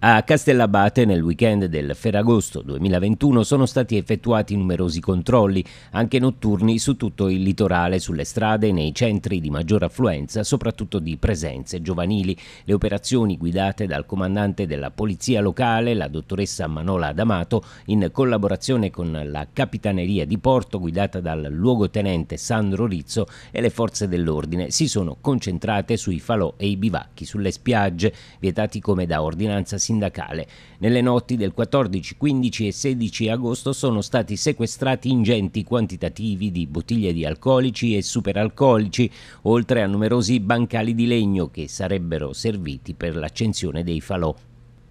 A Castellabate nel weekend del Ferragosto 2021 sono stati effettuati numerosi controlli, anche notturni, su tutto il litorale, sulle strade, nei centri di maggior affluenza, soprattutto di presenze giovanili. Le operazioni guidate dal comandante della polizia locale, la dottoressa Manola D'Amato, in collaborazione con la Capitaneria di Porto, guidata dal luogotenente Sandro Rizzo e le forze dell'ordine, si sono concentrate sui falò e i bivacchi sulle spiagge, vietati come da ordinanza sindacale. Nelle notti del 14, 15 e 16 agosto sono stati sequestrati ingenti quantitativi di bottiglie di alcolici e superalcolici, oltre a numerosi bancali di legno che sarebbero serviti per l'accensione dei falò.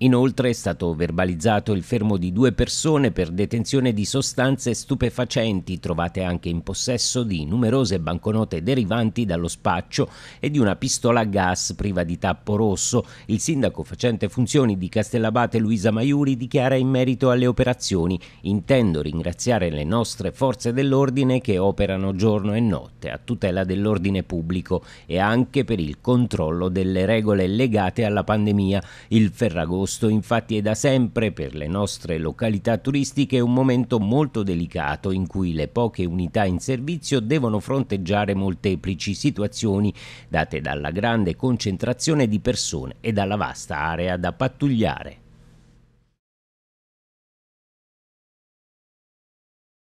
Inoltre è stato verbalizzato il fermo di due persone per detenzione di sostanze stupefacenti trovate anche in possesso di numerose banconote derivanti dallo spaccio e di una pistola a gas priva di tappo rosso. Il sindaco facente funzioni di Castellabate Luisa Maiuri dichiara in merito alle operazioni intendo ringraziare le nostre forze dell'ordine che operano giorno e notte a tutela dell'ordine pubblico e anche per il controllo delle regole legate alla pandemia. Il Ferragosto Agosto infatti è da sempre per le nostre località turistiche un momento molto delicato in cui le poche unità in servizio devono fronteggiare molteplici situazioni date dalla grande concentrazione di persone e dalla vasta area da pattugliare.